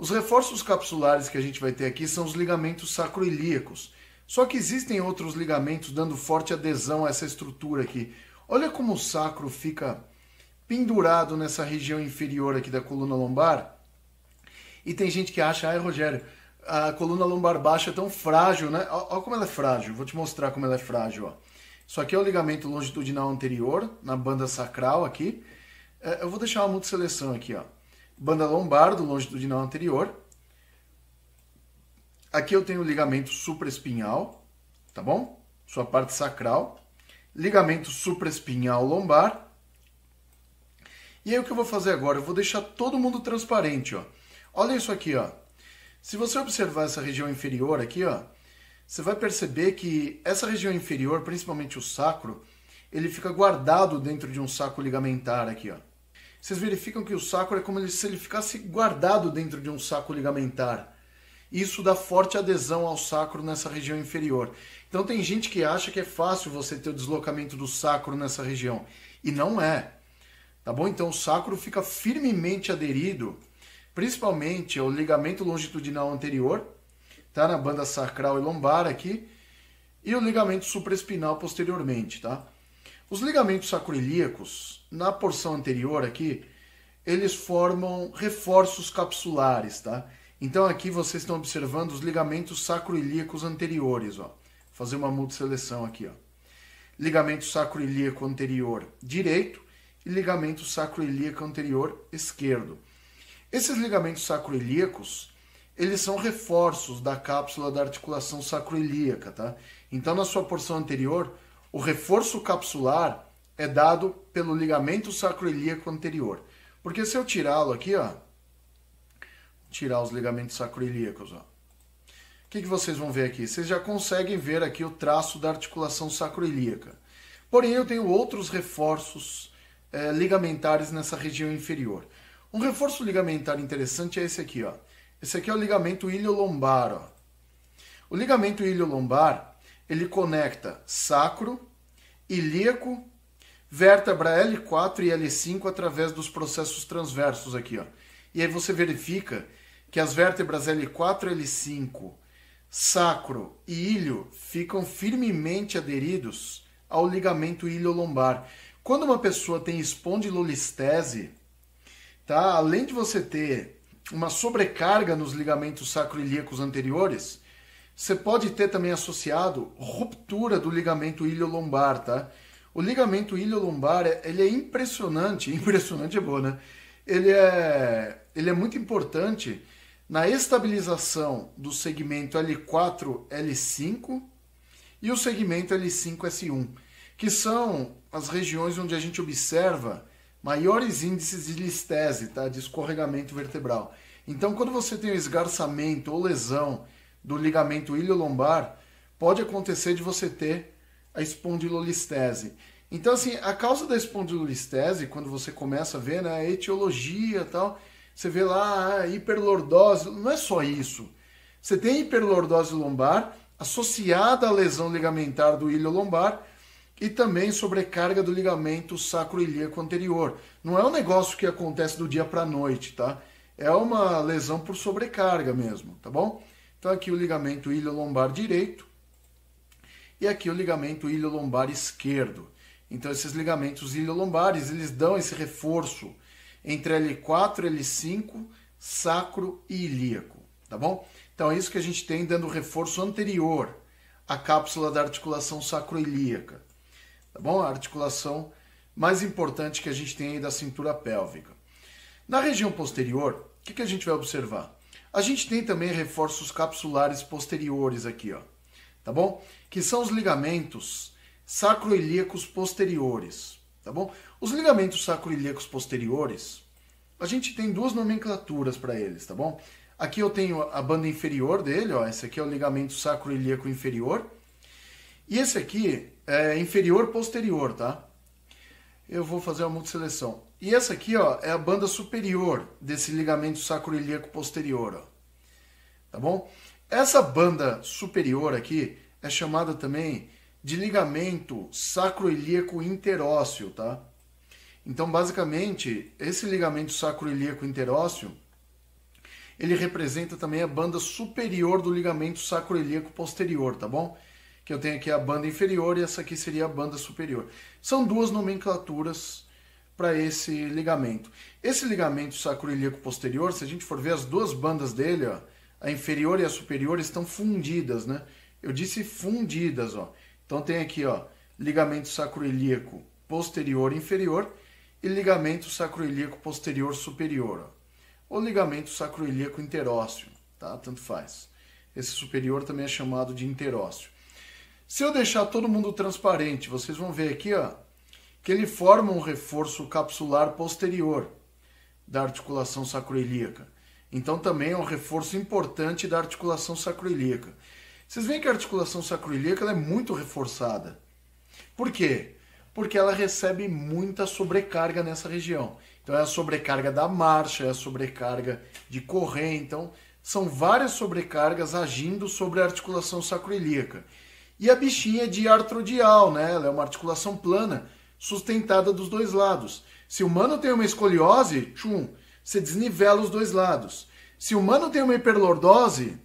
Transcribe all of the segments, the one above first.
Os reforços capsulares que a gente vai ter aqui são os ligamentos sacroiliacos. Só que existem outros ligamentos dando forte adesão a essa estrutura aqui. Olha como o sacro fica pendurado nessa região inferior aqui da coluna lombar. E tem gente que acha, ai Rogério, a coluna lombar baixa é tão frágil, né? Olha como ela é frágil, vou te mostrar como ela é frágil. Ó. Isso aqui é o ligamento longitudinal anterior, na banda sacral aqui. É, eu vou deixar uma multi seleção aqui, ó banda lombar do longitudinal anterior. Aqui eu tenho o ligamento supraespinhal, tá bom? Sua parte sacral. Ligamento supraespinhal lombar. E aí o que eu vou fazer agora? Eu vou deixar todo mundo transparente, ó. Olha isso aqui, ó. Se você observar essa região inferior aqui, ó, você vai perceber que essa região inferior, principalmente o sacro, ele fica guardado dentro de um saco ligamentar aqui, ó vocês verificam que o sacro é como se ele ficasse guardado dentro de um saco ligamentar. Isso dá forte adesão ao sacro nessa região inferior. Então tem gente que acha que é fácil você ter o deslocamento do sacro nessa região. E não é. Tá bom? Então o sacro fica firmemente aderido, principalmente ao ligamento longitudinal anterior, tá? Na banda sacral e lombar aqui, e o ligamento supraespinal posteriormente, tá? Os ligamentos sacroiliacos, na porção anterior aqui, eles formam reforços capsulares, tá? Então aqui vocês estão observando os ligamentos sacroiliacos anteriores, ó. Vou fazer uma multiseleção aqui, ó. Ligamento sacroiliaco anterior direito e ligamento sacroiliaco anterior esquerdo. Esses ligamentos sacroiliacos, eles são reforços da cápsula da articulação sacroiliaca, tá? Então na sua porção anterior, o reforço capsular é dado pelo ligamento sacroiliaco anterior. Porque se eu tirá-lo aqui, ó, tirar os ligamentos sacroiliacos, ó. O que, que vocês vão ver aqui? Vocês já conseguem ver aqui o traço da articulação sacroiliaca. Porém, eu tenho outros reforços é, ligamentares nessa região inferior. Um reforço ligamentar interessante é esse aqui, ó. Esse aqui é o ligamento iliolombar, ó. O ligamento iliolombar ele conecta sacro, ilíaco, vértebra L4 e L5 através dos processos transversos aqui, ó. E aí você verifica que as vértebras L4, L5, sacro e ilho ficam firmemente aderidos ao ligamento ilho-lombar. Quando uma pessoa tem espondilolistese, tá? Além de você ter uma sobrecarga nos ligamentos sacroiliacos anteriores, você pode ter também associado ruptura do ligamento ilio-lombar, tá? O ligamento ilio-lombar, é, ele é impressionante, impressionante é bom, né? Ele é, ele é muito importante na estabilização do segmento L4-L5 e o segmento L5-S1, que são as regiões onde a gente observa maiores índices de listese, tá? de escorregamento vertebral. Então, quando você tem um esgarçamento ou lesão do ligamento iliolombar, pode acontecer de você ter a espondilolistese. Então, assim, a causa da espondilolistese, quando você começa a ver né, é a etiologia tal, você vê lá a ah, hiperlordose, não é só isso. Você tem hiperlordose lombar associada à lesão ligamentar do ilio-lombar e também sobrecarga do ligamento sacroiliaco anterior. Não é um negócio que acontece do dia para a noite, tá? É uma lesão por sobrecarga mesmo, tá bom? Então aqui o ligamento ilio-lombar direito e aqui o ligamento ilio-lombar esquerdo. Então esses ligamentos ilio-lombares, eles dão esse reforço entre L4, L5, sacro e ilíaco, tá bom? Então é isso que a gente tem dando reforço anterior à cápsula da articulação sacroilíaca, tá bom? A articulação mais importante que a gente tem aí da cintura pélvica. Na região posterior, o que, que a gente vai observar? A gente tem também reforços capsulares posteriores aqui, ó, tá bom? Que são os ligamentos sacroiliacos posteriores, tá bom? Os ligamentos sacroiliacos posteriores, a gente tem duas nomenclaturas para eles, tá bom? Aqui eu tenho a banda inferior dele, ó, esse aqui é o ligamento sacroiliaco inferior. E esse aqui é inferior posterior, tá? Eu vou fazer uma multiseleção. E essa aqui, ó, é a banda superior desse ligamento sacroiliaco posterior, ó. Tá bom? Essa banda superior aqui é chamada também de ligamento sacroiliaco interósseo, tá? Então, basicamente, esse ligamento sacroiliaco interósseo, ele representa também a banda superior do ligamento sacroiliaco posterior, tá bom? Que eu tenho aqui a banda inferior e essa aqui seria a banda superior. São duas nomenclaturas para esse ligamento. Esse ligamento sacroiliaco posterior, se a gente for ver as duas bandas dele, ó, a inferior e a superior estão fundidas, né? Eu disse fundidas, ó. Então tem aqui, ó, ligamento sacroiliaco posterior inferior e ligamento sacroiliaco posterior superior, ó. ou ligamento sacroiliaco interósseo, tá? Tanto faz. Esse superior também é chamado de interósseo. Se eu deixar todo mundo transparente, vocês vão ver aqui, ó, que ele forma um reforço capsular posterior da articulação sacroiliaca. Então também é um reforço importante da articulação sacroiliaca. Vocês veem que a articulação sacroiliaca é muito reforçada. Por quê? Porque ela recebe muita sobrecarga nessa região. Então é a sobrecarga da marcha, é a sobrecarga de correr, então são várias sobrecargas agindo sobre a articulação sacroiliaca. E a bichinha é de artrodial, né? Ela é uma articulação plana sustentada dos dois lados. Se o humano tem uma escoliose, tchum, você desnivela os dois lados. Se o humano tem uma hiperlordose,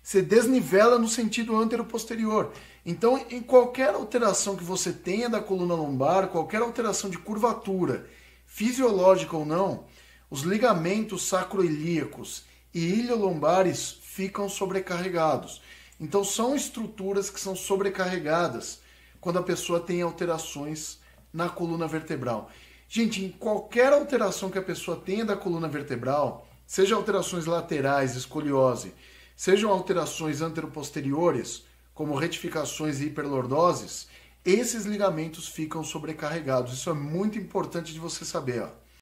você desnivela no sentido antero-posterior. Então, em qualquer alteração que você tenha da coluna lombar, qualquer alteração de curvatura, fisiológica ou não, os ligamentos sacroiliacos e ilho-lombares ficam sobrecarregados. Então, são estruturas que são sobrecarregadas quando a pessoa tem alterações na coluna vertebral. Gente, em qualquer alteração que a pessoa tenha da coluna vertebral, seja alterações laterais, escoliose, sejam alterações anteroposteriores, como retificações e hiperlordoses, esses ligamentos ficam sobrecarregados. Isso é muito importante de você saber. Ó.